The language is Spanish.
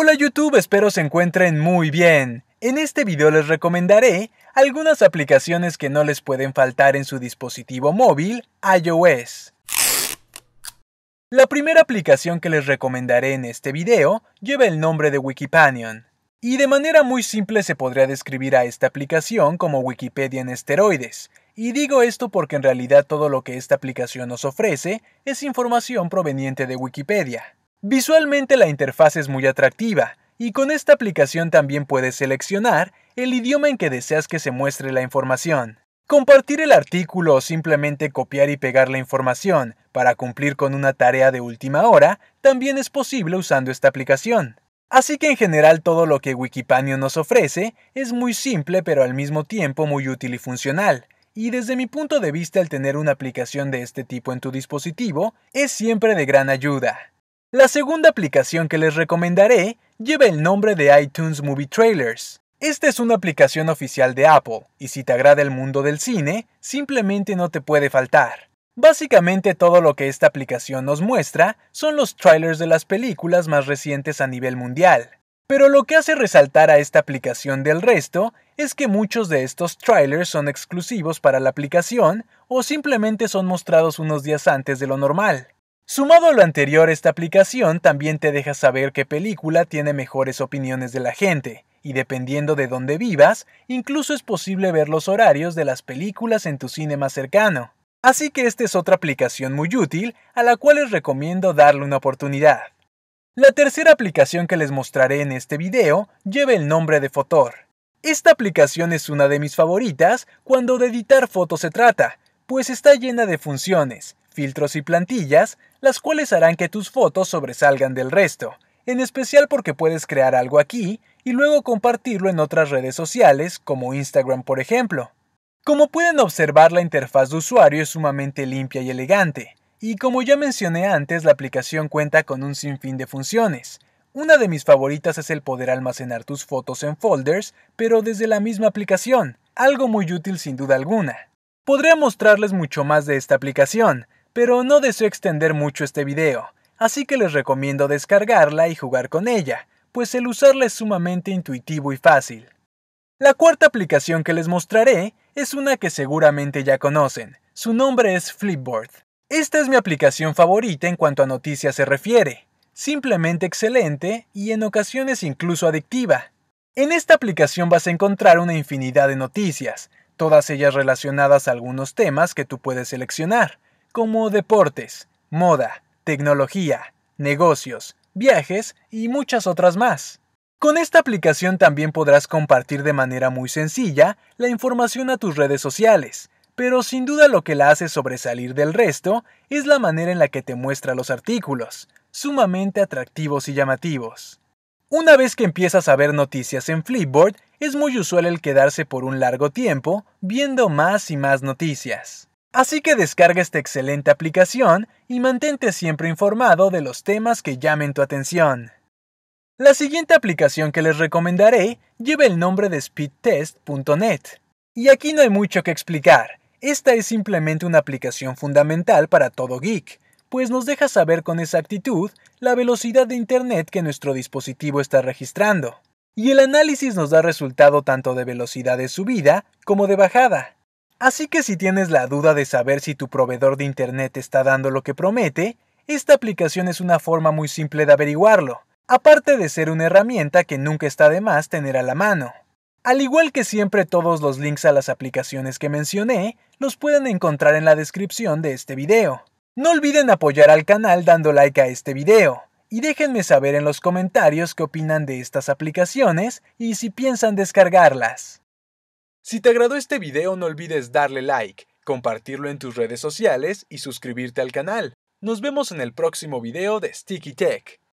Hola YouTube, espero se encuentren muy bien. En este video les recomendaré algunas aplicaciones que no les pueden faltar en su dispositivo móvil iOS. La primera aplicación que les recomendaré en este video lleva el nombre de Wikipanion. Y de manera muy simple se podría describir a esta aplicación como Wikipedia en esteroides. Y digo esto porque en realidad todo lo que esta aplicación nos ofrece es información proveniente de Wikipedia. Visualmente la interfaz es muy atractiva y con esta aplicación también puedes seleccionar el idioma en que deseas que se muestre la información. Compartir el artículo o simplemente copiar y pegar la información para cumplir con una tarea de última hora también es posible usando esta aplicación. Así que en general todo lo que Wikipanio nos ofrece es muy simple pero al mismo tiempo muy útil y funcional. Y desde mi punto de vista el tener una aplicación de este tipo en tu dispositivo es siempre de gran ayuda. La segunda aplicación que les recomendaré lleva el nombre de iTunes Movie Trailers. Esta es una aplicación oficial de Apple, y si te agrada el mundo del cine, simplemente no te puede faltar. Básicamente todo lo que esta aplicación nos muestra son los trailers de las películas más recientes a nivel mundial. Pero lo que hace resaltar a esta aplicación del resto es que muchos de estos trailers son exclusivos para la aplicación o simplemente son mostrados unos días antes de lo normal. Sumado a lo anterior, esta aplicación también te deja saber qué película tiene mejores opiniones de la gente, y dependiendo de dónde vivas, incluso es posible ver los horarios de las películas en tu cine más cercano. Así que esta es otra aplicación muy útil a la cual les recomiendo darle una oportunidad. La tercera aplicación que les mostraré en este video lleva el nombre de Fotor. Esta aplicación es una de mis favoritas cuando de editar fotos se trata, pues está llena de funciones, filtros y plantillas, las cuales harán que tus fotos sobresalgan del resto, en especial porque puedes crear algo aquí y luego compartirlo en otras redes sociales, como Instagram por ejemplo. Como pueden observar, la interfaz de usuario es sumamente limpia y elegante, y como ya mencioné antes, la aplicación cuenta con un sinfín de funciones. Una de mis favoritas es el poder almacenar tus fotos en folders, pero desde la misma aplicación, algo muy útil sin duda alguna. Podría mostrarles mucho más de esta aplicación, pero no deseo extender mucho este video, así que les recomiendo descargarla y jugar con ella, pues el usarla es sumamente intuitivo y fácil. La cuarta aplicación que les mostraré es una que seguramente ya conocen, su nombre es Flipboard. Esta es mi aplicación favorita en cuanto a noticias se refiere, simplemente excelente y en ocasiones incluso adictiva. En esta aplicación vas a encontrar una infinidad de noticias, todas ellas relacionadas a algunos temas que tú puedes seleccionar, como deportes, moda, tecnología, negocios, viajes y muchas otras más. Con esta aplicación también podrás compartir de manera muy sencilla la información a tus redes sociales, pero sin duda lo que la hace sobresalir del resto es la manera en la que te muestra los artículos, sumamente atractivos y llamativos. Una vez que empiezas a ver noticias en Flipboard, es muy usual el quedarse por un largo tiempo viendo más y más noticias. Así que descarga esta excelente aplicación y mantente siempre informado de los temas que llamen tu atención. La siguiente aplicación que les recomendaré lleva el nombre de speedtest.net. Y aquí no hay mucho que explicar, esta es simplemente una aplicación fundamental para todo geek, pues nos deja saber con exactitud la velocidad de Internet que nuestro dispositivo está registrando. Y el análisis nos da resultado tanto de velocidad de subida como de bajada. Así que si tienes la duda de saber si tu proveedor de Internet está dando lo que promete, esta aplicación es una forma muy simple de averiguarlo, aparte de ser una herramienta que nunca está de más tener a la mano. Al igual que siempre todos los links a las aplicaciones que mencioné, los pueden encontrar en la descripción de este video. No olviden apoyar al canal dando like a este video, y déjenme saber en los comentarios qué opinan de estas aplicaciones y si piensan descargarlas. Si te agradó este video no olvides darle like, compartirlo en tus redes sociales y suscribirte al canal. Nos vemos en el próximo video de Sticky Tech.